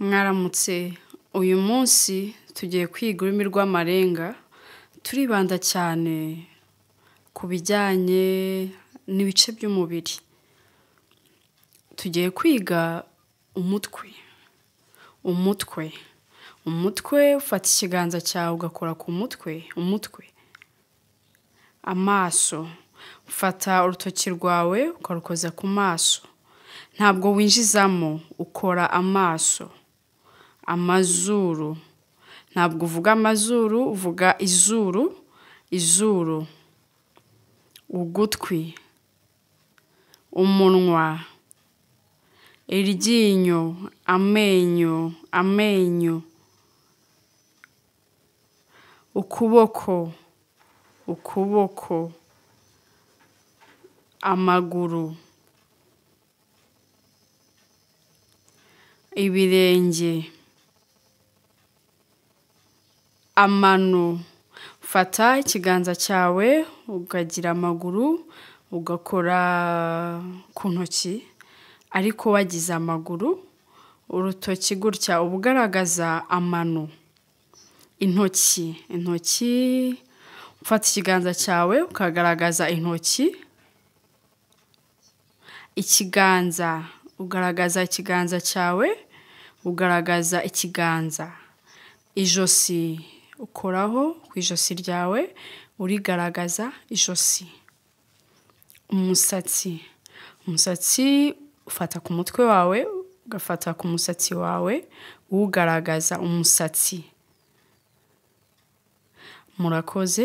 mwaramutse uyu munsi tugiye kwiga ururimi rw'amarenga turibanda cyane ku bijyanye n'ibice by'umubiri tugiye kwiga umutwe umutwe umutwe ufata ikiganza cyawe ugakora ku mutwe umutwe amaso ufata urutoki rwawe ukarukoza ku maso ntabwo winjizamo ukora amaso amazuru ntabwo uvuga amazuru uvuga izuru izuru ugutwi umunwa iryinyo amenyo amenyo ukuboko ukuboko amaguru ibirenge amano fata ikiganza cyawe ukagira amaguru ugakora ku ntoki ariko wagize amaguru urutoki gutya uba ugaragaza amano intoki intoki ufata ikiganza cyawe ukagaragaza intoki ikiganza ugaragaza ikiganza cyawe ugaragaza ikiganza ijosi ukoraho ku ijosi ryawe urigaragaza ijosi umusatsi umusatsi ufata ku mutwe wawe ugafata ku musatsi wawe uwugaragaza umusatsi murakoze